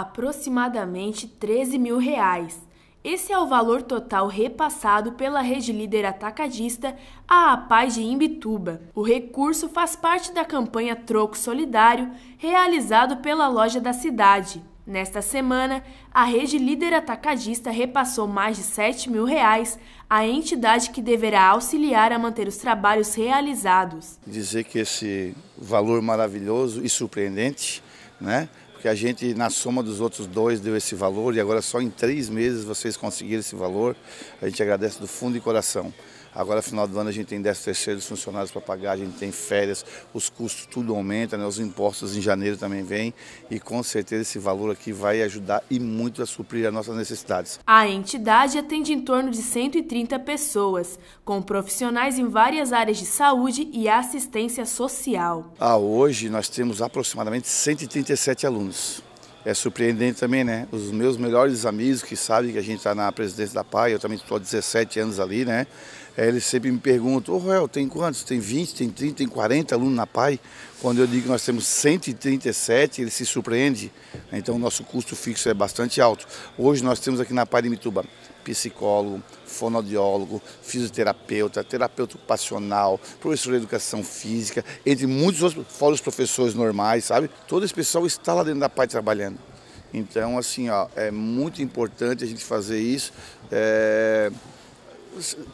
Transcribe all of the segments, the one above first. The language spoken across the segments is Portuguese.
aproximadamente 13 mil reais. Esse é o valor total repassado pela rede líder atacadista à APAI de Imbituba. O recurso faz parte da campanha Troco Solidário, realizado pela loja da cidade. Nesta semana, a rede líder atacadista repassou mais de 7 mil reais à entidade que deverá auxiliar a manter os trabalhos realizados. Dizer que esse valor maravilhoso e surpreendente né, que a gente, na soma dos outros dois, deu esse valor e agora só em três meses vocês conseguiram esse valor. A gente agradece do fundo de coração. Agora, final do ano, a gente tem 10 terceiros funcionários para pagar, a gente tem férias, os custos tudo aumenta, né? os impostos em janeiro também vêm e com certeza esse valor aqui vai ajudar e muito a suprir as nossas necessidades. A entidade atende em torno de 130 pessoas, com profissionais em várias áreas de saúde e assistência social. Ah, hoje nós temos aproximadamente 137 alunos é surpreendente também, né? Os meus melhores amigos que sabem que a gente está na presidência da PAI, eu também estou há 17 anos ali, né? É, eles sempre me perguntam, ô oh, tem quantos? Tem 20, tem 30, tem 40 alunos na PAI? Quando eu digo que nós temos 137, ele se surpreende. Então o nosso custo fixo é bastante alto. Hoje nós temos aqui na PAI de Mituba psicólogo, fonoaudiólogo, fisioterapeuta, terapeuta ocupacional, professor de educação física, entre muitos outros, fora os professores normais, sabe? Todo esse pessoal está lá dentro da PAI trabalhando. Então, assim, ó, é muito importante a gente fazer isso é,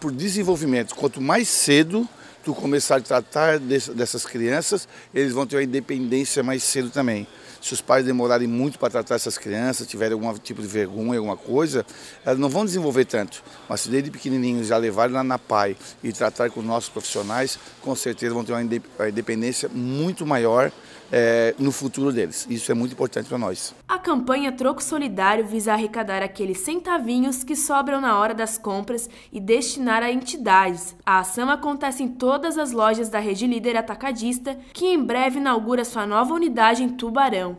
por desenvolvimento. Quanto mais cedo tu começar a tratar dessas crianças, eles vão ter uma independência mais cedo também se os pais demorarem muito para tratar essas crianças, tiverem algum tipo de vergonha, alguma coisa, elas não vão desenvolver tanto. Mas se desde pequenininhos já levarem lá na PAI e tratar com nossos profissionais, com certeza vão ter uma independência muito maior é, no futuro deles. Isso é muito importante para nós. A campanha Troco Solidário visa arrecadar aqueles centavinhos que sobram na hora das compras e destinar a entidades. A ação acontece em todas as lojas da Rede Líder Atacadista, que em breve inaugura sua nova unidade em Tubarão.